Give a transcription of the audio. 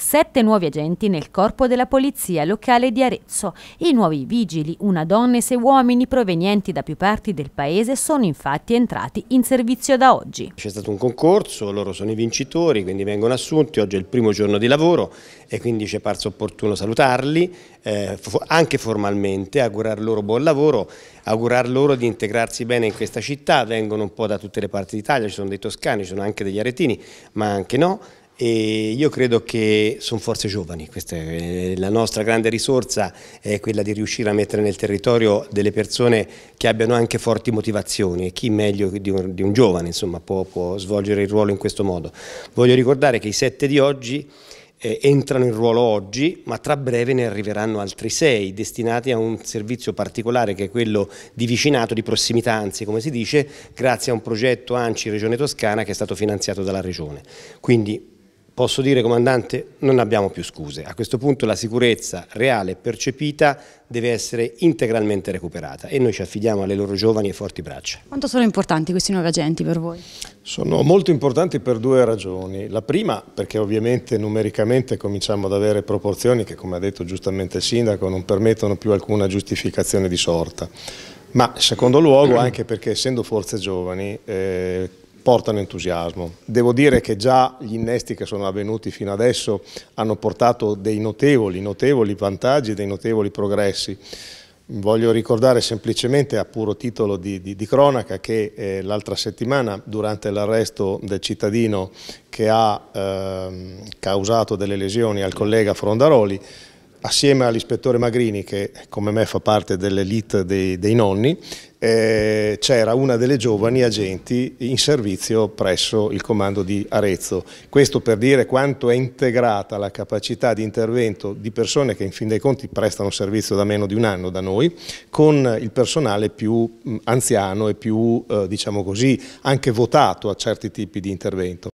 sette nuovi agenti nel corpo della polizia locale di Arezzo. I nuovi vigili, una donna e sei uomini provenienti da più parti del paese, sono infatti entrati in servizio da oggi. C'è stato un concorso, loro sono i vincitori, quindi vengono assunti, oggi è il primo giorno di lavoro e quindi ci è parso opportuno salutarli, eh, anche formalmente, augurar loro buon lavoro, augurar loro di integrarsi bene in questa città, vengono un po' da tutte le parti d'Italia, ci sono dei toscani, ci sono anche degli aretini, ma anche no, e io credo che sono forze giovani, questa è eh, la nostra grande risorsa è quella di riuscire a mettere nel territorio delle persone che abbiano anche forti motivazioni e chi meglio di un, di un giovane insomma, può, può, svolgere il ruolo in questo modo. Voglio ricordare che i sette di oggi eh, entrano in ruolo oggi, ma tra breve ne arriveranno altri sei destinati a un servizio particolare che è quello di vicinato, di prossimità, anzi come si dice, grazie a un progetto ANCI Regione Toscana che è stato finanziato dalla Regione. Quindi Posso dire, comandante, non abbiamo più scuse. A questo punto la sicurezza reale e percepita deve essere integralmente recuperata e noi ci affidiamo alle loro giovani e forti braccia. Quanto sono importanti questi nuovi agenti per voi? Sono molto importanti per due ragioni. La prima perché ovviamente numericamente cominciamo ad avere proporzioni che, come ha detto giustamente il sindaco, non permettono più alcuna giustificazione di sorta. Ma secondo luogo anche perché essendo forze giovani eh, portano entusiasmo. Devo dire che già gli innesti che sono avvenuti fino adesso hanno portato dei notevoli, notevoli vantaggi, dei notevoli progressi. Voglio ricordare semplicemente a puro titolo di, di, di cronaca che eh, l'altra settimana durante l'arresto del cittadino che ha eh, causato delle lesioni al collega Frondaroli assieme all'ispettore Magrini, che come me fa parte dell'elite dei, dei, nonni, eh, c'era una delle giovani agenti in servizio presso il comando di Arezzo. Questo per dire quanto è integrata la capacità di intervento di persone che in fin dei conti prestano servizio da meno di un anno da noi, con il personale più mm, anziano e più, eh, diciamo così, anche votato a certi tipi di intervento.